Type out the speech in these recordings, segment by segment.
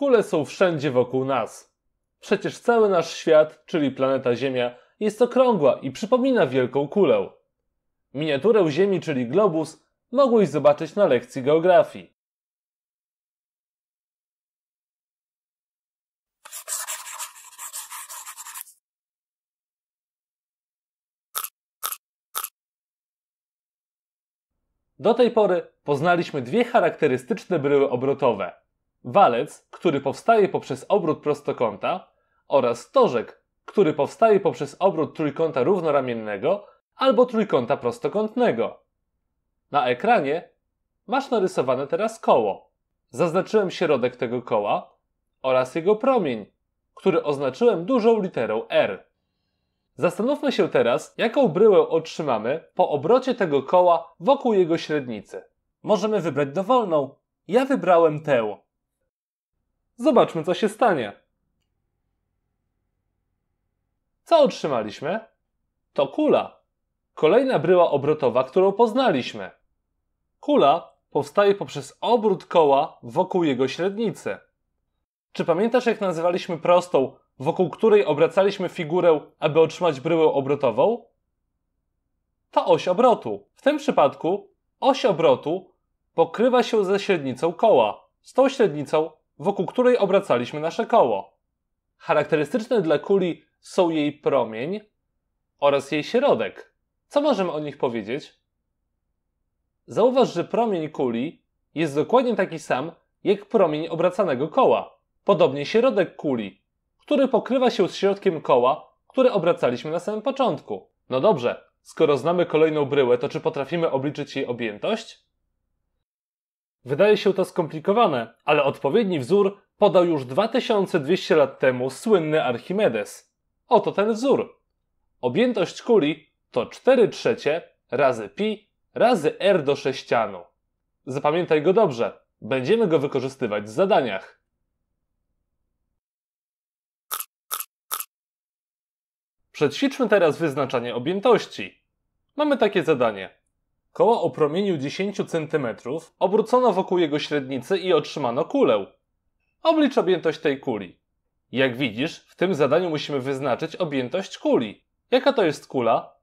Kule są wszędzie wokół nas. Przecież cały nasz świat, czyli planeta Ziemia, jest okrągła i przypomina wielką kulę. Miniaturę Ziemi, czyli globus, mogłeś zobaczyć na lekcji geografii. Do tej pory poznaliśmy dwie charakterystyczne bryły obrotowe – walec, który powstaje poprzez obrót prostokąta oraz stożek, który powstaje poprzez obrót trójkąta równoramiennego albo trójkąta prostokątnego. Na ekranie masz narysowane teraz koło. Zaznaczyłem środek tego koła oraz jego promień, który oznaczyłem dużą literą R. Zastanówmy się teraz, jaką bryłę otrzymamy po obrocie tego koła wokół jego średnicy. Możemy wybrać dowolną. Ja wybrałem tę. Zobaczmy, co się stanie. Co otrzymaliśmy? To kula. Kolejna bryła obrotowa, którą poznaliśmy. Kula powstaje poprzez obrót koła wokół jego średnicy. Czy pamiętasz, jak nazywaliśmy prostą, wokół której obracaliśmy figurę, aby otrzymać bryłę obrotową? To oś obrotu. W tym przypadku oś obrotu pokrywa się ze średnicą koła, z tą średnicą, wokół której obracaliśmy nasze koło. Charakterystyczne dla kuli są jej promień oraz jej środek. Co możemy o nich powiedzieć? Zauważ, że promień kuli jest dokładnie taki sam jak promień obracanego koła. Podobnie środek kuli, który pokrywa się z środkiem koła, które obracaliśmy na samym początku. No dobrze, skoro znamy kolejną bryłę, to czy potrafimy obliczyć jej objętość? Wydaje się to skomplikowane, ale odpowiedni wzór podał już 2200 lat temu słynny Archimedes. Oto ten wzór. Objętość kuli to 4 trzecie razy pi razy r do sześcianu. Zapamiętaj go dobrze. Będziemy go wykorzystywać w zadaniach. Przećwiczmy teraz wyznaczanie objętości. Mamy takie zadanie. Koło o promieniu 10 cm obrócono wokół jego średnicy i otrzymano kulę. Oblicz objętość tej kuli. Jak widzisz, w tym zadaniu musimy wyznaczyć objętość kuli. Jaka to jest kula?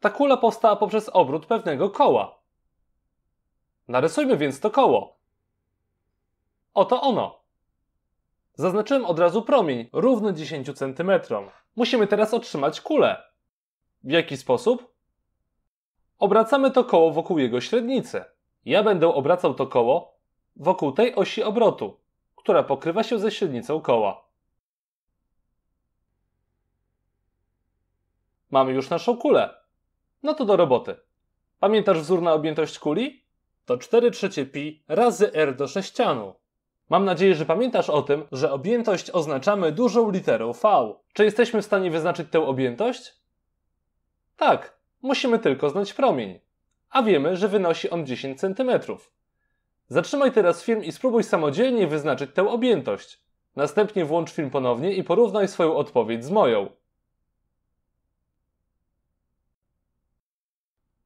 Ta kula powstała poprzez obrót pewnego koła. Narysujmy więc to koło. Oto ono. Zaznaczyłem od razu promień, równy 10 cm. Musimy teraz otrzymać kulę. W jaki sposób? Obracamy to koło wokół jego średnicy. Ja będę obracał to koło wokół tej osi obrotu, która pokrywa się ze średnicą koła. Mamy już naszą kulę. No to do roboty. Pamiętasz wzór na objętość kuli? To 4 trzecie pi razy r do sześcianu. Mam nadzieję, że pamiętasz o tym, że objętość oznaczamy dużą literą V. Czy jesteśmy w stanie wyznaczyć tę objętość? Tak, Musimy tylko znać promień, a wiemy, że wynosi on 10 cm. Zatrzymaj teraz film i spróbuj samodzielnie wyznaczyć tę objętość. Następnie włącz film ponownie i porównaj swoją odpowiedź z moją.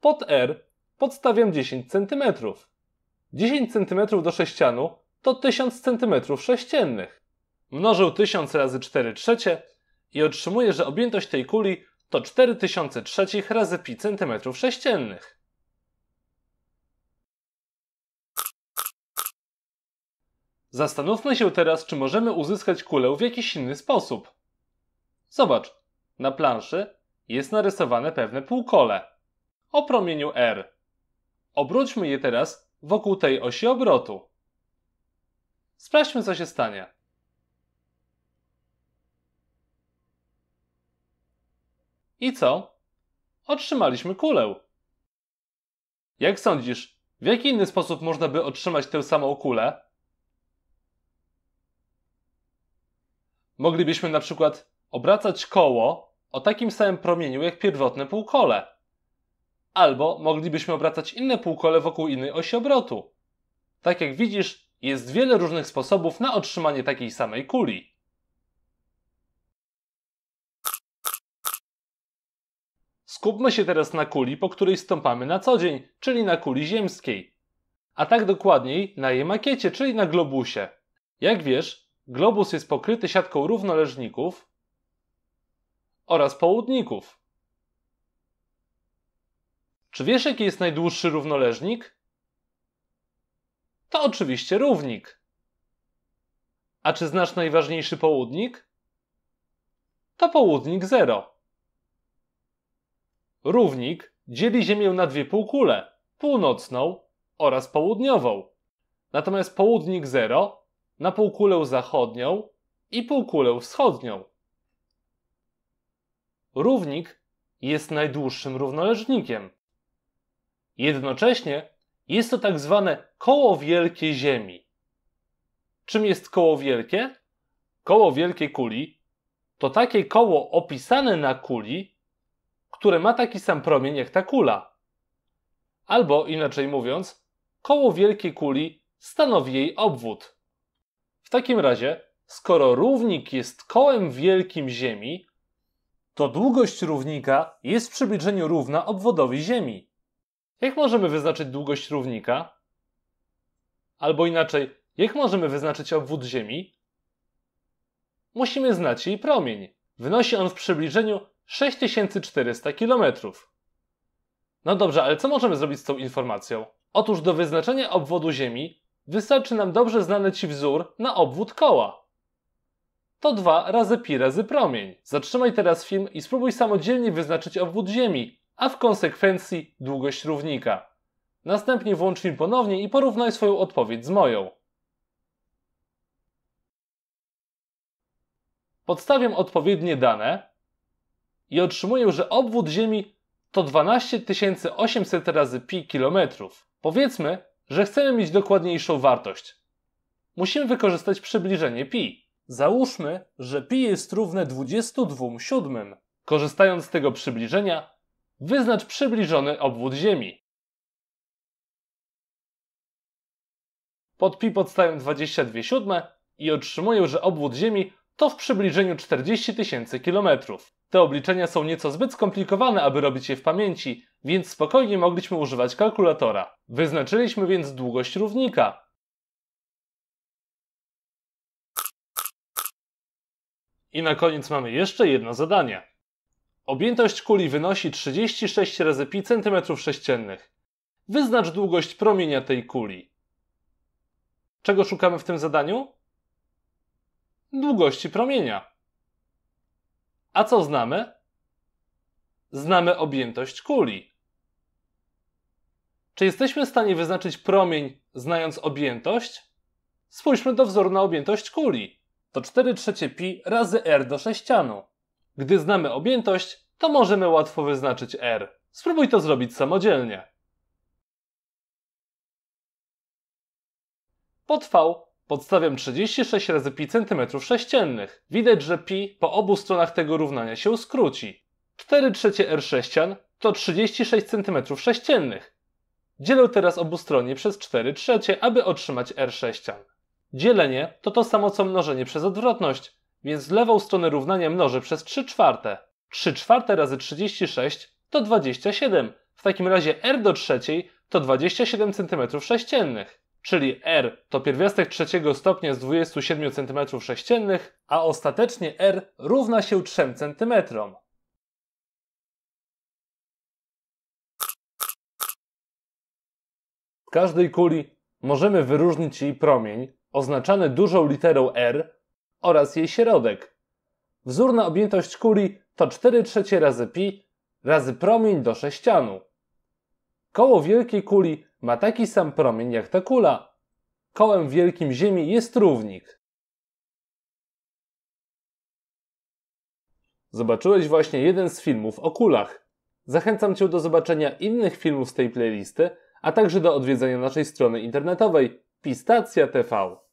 Pod R podstawiam 10 cm. 10 cm do sześcianu to 1000 cm sześciennych. Mnożę 1000 razy 4 trzecie i otrzymuję, że objętość tej kuli to 4003 razy pi centymetrów sześciennych. Zastanówmy się teraz, czy możemy uzyskać kulę w jakiś inny sposób. Zobacz, na planszy jest narysowane pewne półkole o promieniu R. Obróćmy je teraz wokół tej osi obrotu. Sprawdźmy, co się stanie. I co? Otrzymaliśmy kulę. Jak sądzisz, w jaki inny sposób można by otrzymać tę samą kulę? Moglibyśmy na przykład obracać koło o takim samym promieniu jak pierwotne półkole. Albo moglibyśmy obracać inne półkole wokół innej osi obrotu. Tak jak widzisz, jest wiele różnych sposobów na otrzymanie takiej samej kuli. Skupmy się teraz na kuli, po której stąpamy na co dzień, czyli na kuli ziemskiej. A tak dokładniej na jej makiecie, czyli na globusie. Jak wiesz, globus jest pokryty siatką równoleżników oraz południków. Czy wiesz, jaki jest najdłuższy równoleżnik? To oczywiście równik. A czy znasz najważniejszy południk? To południk 0 równik dzieli Ziemię na dwie półkule północną oraz południową. Natomiast południk 0 na półkulę zachodnią i półkulę wschodnią. Równik jest najdłuższym równoleżnikiem. Jednocześnie jest to tak zwane koło wielkie Ziemi. Czym jest koło wielkie? Koło wielkie kuli to takie koło opisane na kuli, które ma taki sam promień jak ta kula. Albo inaczej mówiąc, koło wielkiej kuli stanowi jej obwód. W takim razie, skoro równik jest kołem wielkim Ziemi, to długość równika jest w przybliżeniu równa obwodowi Ziemi. Jak możemy wyznaczyć długość równika? Albo inaczej, jak możemy wyznaczyć obwód Ziemi? Musimy znać jej promień. Wynosi on w przybliżeniu 6400 km. No dobrze, ale co możemy zrobić z tą informacją? Otóż do wyznaczenia obwodu Ziemi wystarczy nam dobrze znany Ci wzór na obwód koła. To 2 razy pi razy promień. Zatrzymaj teraz film i spróbuj samodzielnie wyznaczyć obwód Ziemi, a w konsekwencji długość równika. Następnie włącz film ponownie i porównaj swoją odpowiedź z moją. Podstawiam odpowiednie dane, i otrzymuję, że obwód Ziemi to 12 800 razy pi kilometrów. Powiedzmy, że chcemy mieć dokładniejszą wartość. Musimy wykorzystać przybliżenie pi. Załóżmy, że pi jest równe 22 siódmym. Korzystając z tego przybliżenia, wyznacz przybliżony obwód Ziemi. Pod pi podstawiam 22 siódme i otrzymuję, że obwód Ziemi to w przybliżeniu 40 000 kilometrów. Te obliczenia są nieco zbyt skomplikowane, aby robić je w pamięci, więc spokojnie mogliśmy używać kalkulatora. Wyznaczyliśmy więc długość równika. I na koniec mamy jeszcze jedno zadanie. Objętość kuli wynosi 36 razy pi cm sześciennych. Wyznacz długość promienia tej kuli. Czego szukamy w tym zadaniu? Długości promienia. A co znamy? Znamy objętość kuli. Czy jesteśmy w stanie wyznaczyć promień, znając objętość? Spójrzmy do wzoru na objętość kuli. To 4 trzecie pi razy r do sześcianu. Gdy znamy objętość, to możemy łatwo wyznaczyć r. Spróbuj to zrobić samodzielnie. Pod V Podstawiam 36 razy pi centymetrów sześciennych. Widać, że pi po obu stronach tego równania się skróci. 4 trzecie r sześcian to 36 centymetrów sześciennych. Dzielę teraz stronie przez 4 trzecie, aby otrzymać r sześcian. Dzielenie to to samo co mnożenie przez odwrotność, więc lewą stronę równania mnożę przez 3 czwarte. 3 czwarte razy 36 to 27. W takim razie r do trzeciej to 27 cm sześciennych czyli R to pierwiastek trzeciego stopnia z 27 cm3, a ostatecznie R równa się 3 cm. W każdej kuli możemy wyróżnić jej promień, oznaczany dużą literą R, oraz jej środek. Wzórna objętość kuli to 4 trzecie razy pi razy promień do sześcianu. Koło wielkiej kuli ma taki sam promień jak ta kula. Kołem wielkim Ziemi jest równik. Zobaczyłeś właśnie jeden z filmów o kulach. Zachęcam Cię do zobaczenia innych filmów z tej playlisty, a także do odwiedzenia naszej strony internetowej pistacja.tv.